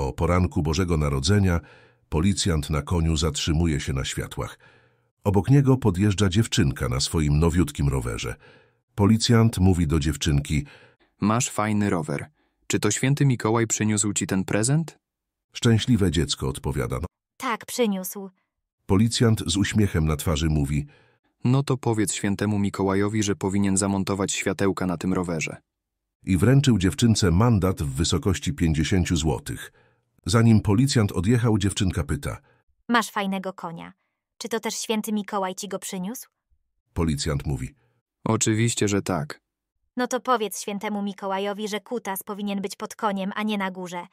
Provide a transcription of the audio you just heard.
O poranku Bożego Narodzenia policjant na koniu zatrzymuje się na światłach. Obok niego podjeżdża dziewczynka na swoim nowiutkim rowerze. Policjant mówi do dziewczynki Masz fajny rower. Czy to święty Mikołaj przyniósł ci ten prezent? Szczęśliwe dziecko odpowiada. Tak, przyniósł. Policjant z uśmiechem na twarzy mówi No to powiedz świętemu Mikołajowi, że powinien zamontować światełka na tym rowerze. i wręczył dziewczynce mandat w wysokości 50 złotych. Zanim policjant odjechał, dziewczynka pyta. Masz fajnego konia. Czy to też święty Mikołaj ci go przyniósł? Policjant mówi. Oczywiście, że tak. No to powiedz świętemu Mikołajowi, że kutas powinien być pod koniem, a nie na górze.